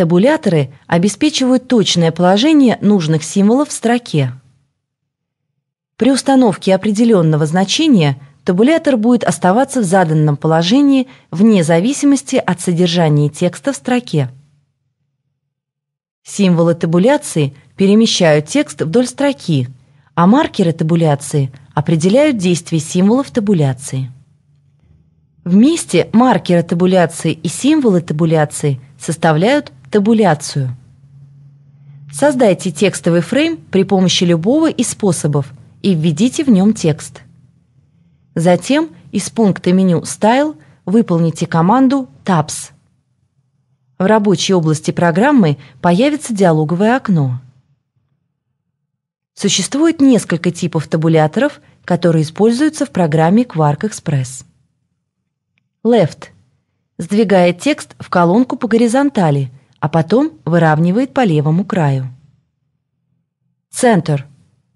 Табуляторы обеспечивают точное положение нужных символов в строке. При установке определенного значения табулятор будет оставаться в заданном положении вне зависимости от содержания текста в строке. Символы табуляции перемещают текст вдоль строки, а маркеры табуляции определяют действие символов табуляции. Вместе маркеры табуляции и символы табуляции составляют табуляцию. Создайте текстовый фрейм при помощи любого из способов и введите в нем текст. Затем из пункта меню «Style» выполните команду «Tabs». В рабочей области программы появится диалоговое окно. Существует несколько типов табуляторов, которые используются в программе Quark Express. Left – сдвигает текст в колонку по горизонтали – а потом выравнивает по левому краю. Центр.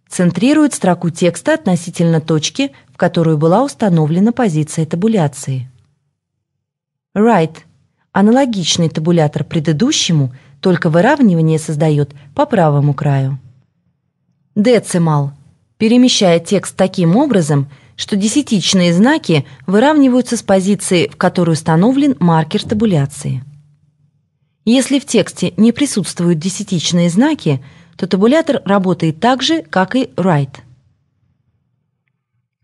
Центрирует строку текста относительно точки, в которую была установлена позиция табуляции. Right. Аналогичный табулятор предыдущему, только выравнивание создает по правому краю. Decimal Перемещая текст таким образом, что десятичные знаки выравниваются с позиции, в которую установлен маркер табуляции. Если в тексте не присутствуют десятичные знаки, то табулятор работает так же, как и write.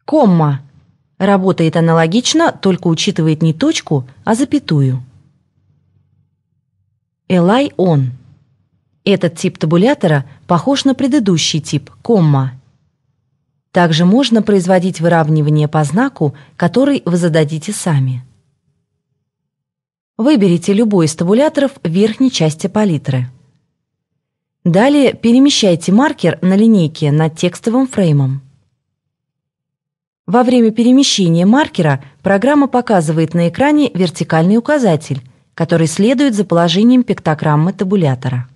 Комма. Работает аналогично, только учитывает не точку, а запятую. Элай он. Этот тип табулятора похож на предыдущий тип – комма. Также можно производить выравнивание по знаку, который вы зададите сами. Выберите любой из табуляторов верхней части палитры. Далее перемещайте маркер на линейке над текстовым фреймом. Во время перемещения маркера программа показывает на экране вертикальный указатель, который следует за положением пиктограммы табулятора.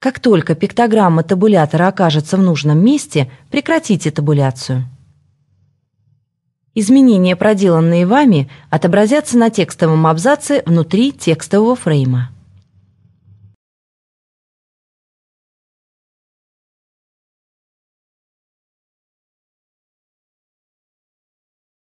Как только пиктограмма табулятора окажется в нужном месте, прекратите табуляцию. Изменения, проделанные вами, отобразятся на текстовом абзаце внутри текстового фрейма.